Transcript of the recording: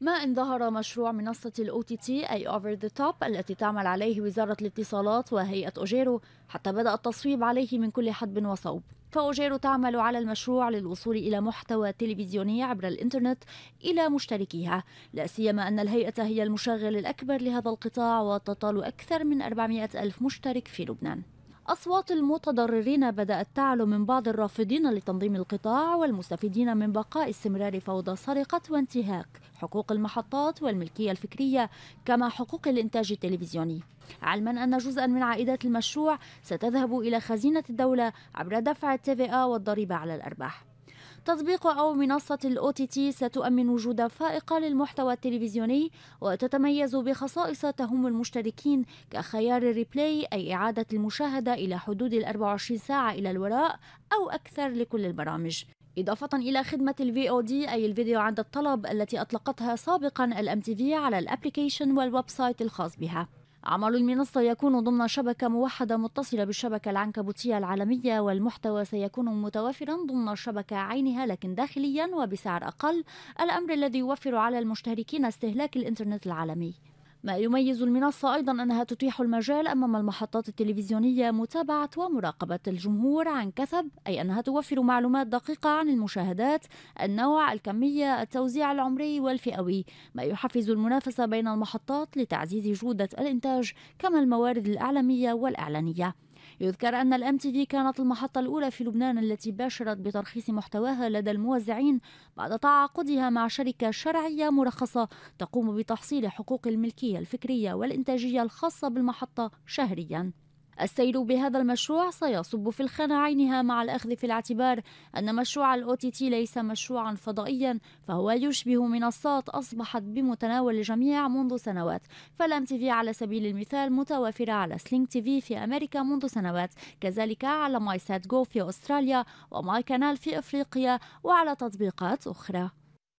ما إن ظهر مشروع منصة الأو تي تي أي أوفر ذا توب التي تعمل عليه وزارة الاتصالات وهيئة أوجيرو حتى بدأ التصويب عليه من كل حدب وصوب فأوجيرو تعمل على المشروع للوصول إلى محتوى تلفزيوني عبر الإنترنت إلى مشتركيها لا سيما أن الهيئة هي المشغل الأكبر لهذا القطاع وتطال أكثر من 400 ألف مشترك في لبنان أصوات المتضررين بدأت تعلو من بعض الرافضين لتنظيم القطاع والمستفيدين من بقاء استمرار فوضى سرقة وانتهاك حقوق المحطات والملكية الفكرية كما حقوق الإنتاج التلفزيوني علما أن جزءا من عائدات المشروع ستذهب إلى خزينة الدولة عبر دفع التفئة والضريبة على الأرباح تطبيق أو منصة الأو تي تي ستؤمن وجود فائقة للمحتوى التلفزيوني وتتميز بخصائص تهم المشتركين كخيار الريبلاي أي إعادة المشاهدة إلى حدود ال 24 ساعة إلى الوراء أو أكثر لكل البرامج إضافة إلى خدمة الفي أو دي أي الفيديو عند الطلب التي أطلقتها سابقا الأم تي في على الأبليكيشن والويب سايت الخاص بها عمل المنصة يكون ضمن شبكة موحدة متصلة بالشبكة العنكبوتية العالمية والمحتوى سيكون متوافرا ضمن الشبكة عينها لكن داخليا وبسعر أقل الأمر الذي يوفر على المشتركين استهلاك الإنترنت العالمي ما يميز المنصة أيضا أنها تتيح المجال أمام المحطات التلفزيونية متابعة ومراقبة الجمهور عن كثب أي أنها توفر معلومات دقيقة عن المشاهدات النوع الكمية التوزيع العمري والفئوي ما يحفز المنافسة بين المحطات لتعزيز جودة الإنتاج كما الموارد الإعلامية والإعلانية يذكر أن الام تي في كانت المحطة الأولى في لبنان التي باشرت بترخيص محتواها لدى الموزعين بعد تعاقدها مع شركة شرعية مرخصة تقوم بتحصيل حقوق الملكية الفكرية والإنتاجية الخاصة بالمحطة شهرياً السير بهذا المشروع سيصب في الخان عينها مع الأخذ في الاعتبار أن مشروع تي ليس مشروعا فضائيا فهو يشبه منصات أصبحت بمتناول الجميع منذ سنوات فالام تي في على سبيل المثال متوافرة على سلينك تي في في أمريكا منذ سنوات كذلك على ماي سات جو في أستراليا وماي كانال في أفريقيا وعلى تطبيقات أخرى